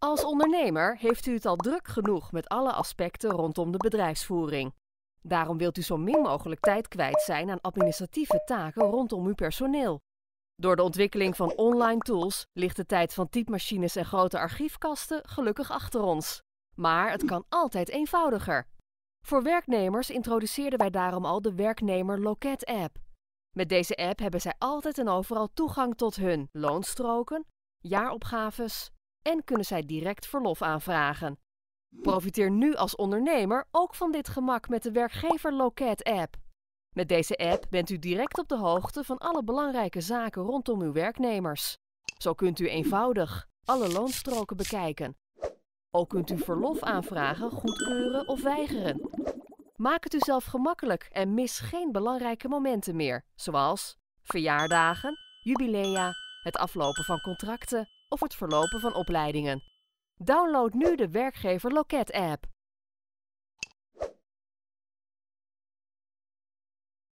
Als ondernemer heeft u het al druk genoeg met alle aspecten rondom de bedrijfsvoering. Daarom wilt u zo min mogelijk tijd kwijt zijn aan administratieve taken rondom uw personeel. Door de ontwikkeling van online tools ligt de tijd van typemachines en grote archiefkasten gelukkig achter ons. Maar het kan altijd eenvoudiger. Voor werknemers introduceerden wij daarom al de Werknemer Loket app. Met deze app hebben zij altijd en overal toegang tot hun loonstroken, jaaropgaves, en kunnen zij direct verlof aanvragen. Profiteer nu als ondernemer ook van dit gemak met de Werkgever Loket app. Met deze app bent u direct op de hoogte van alle belangrijke zaken rondom uw werknemers. Zo kunt u eenvoudig alle loonstroken bekijken. Ook kunt u verlof aanvragen, goedkeuren of weigeren. Maak het u zelf gemakkelijk en mis geen belangrijke momenten meer, zoals verjaardagen, jubilea, het aflopen van contracten of het verlopen van opleidingen. Download nu de Werkgever Loket app.